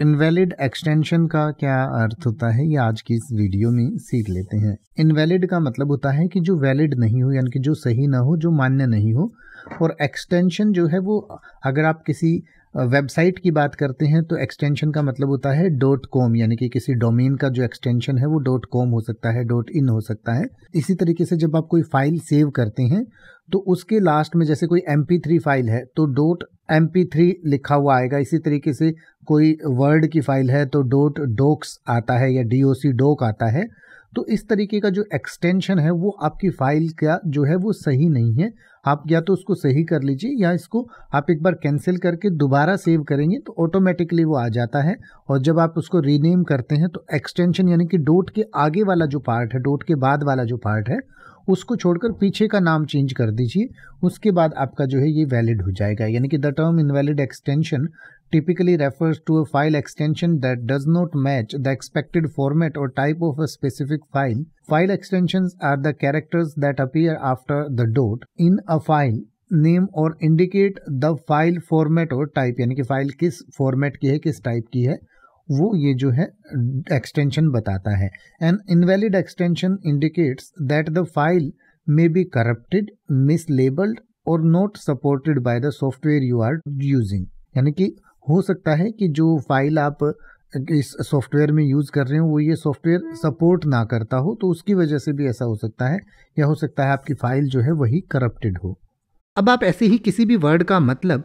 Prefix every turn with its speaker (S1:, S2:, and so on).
S1: invalid extension का क्या अर्थ होता है ये आज की इस वीडियो में सीख लेते हैं इनवैलिड का मतलब होता है कि जो वैलिड नहीं हो यानी कि जो सही ना हो जो मान्य नहीं हो और एक्सटेंशन जो है वो अगर आप किसी वेबसाइट की बात करते हैं तो एक्सटेंशन का मतलब होता है डॉट कॉम यानी कि किसी डोमेन का जो एक्सटेंशन है वो डॉट कॉम हो सकता है डॉट इन हो सकता है इसी तरीके से जब आप कोई फाइल सेव करते हैं तो उसके लास्ट में जैसे कोई एम फाइल है तो डॉट एम पी थ्री लिखा हुआ आएगा इसी तरीके से कोई वर्ड की फाइल है तो डोट डोक्स आता है या डी ओ सी डोक आता है तो इस तरीके का जो एक्सटेंशन है वो आपकी फाइल का जो है वो सही नहीं है आप या तो उसको सही कर लीजिए या इसको आप एक बार कैंसिल करके दोबारा सेव करेंगे तो ऑटोमेटिकली वो आ जाता है और जब आप उसको रीनेम करते हैं तो एक्सटेंशन यानी कि डोट के आगे वाला जो पार्ट है डोट के बाद वाला जो पार्ट है उसको छोड़कर पीछे का नाम चेंज कर दीजिए उसके बाद आपका जो है ये वैलिड हो जाएगा यानी कि the term invalid extension typically refers to a file extension that does not match the expected format और type of a specific file file extension are the characters that appear after the dot in a file name और indicate the file format और type यानी कि file किस format की है किस type की है वो ये जो है एक्सटेंशन बताता है an invalid extension indicates that the file may be corrupted mislabelled और not supported by the software you are using यानी कि हो सकता है कि जो फाइल आप इस सॉफ्टवेयर में यूज़ कर रहे हो वो ये सॉफ्टवेयर सपोर्ट ना करता हो तो उसकी वजह से भी ऐसा हो सकता है या हो सकता है आपकी फाइल जो है वही करप्टेड हो अब आप ऐसे ही किसी भी वर्ड का मतलब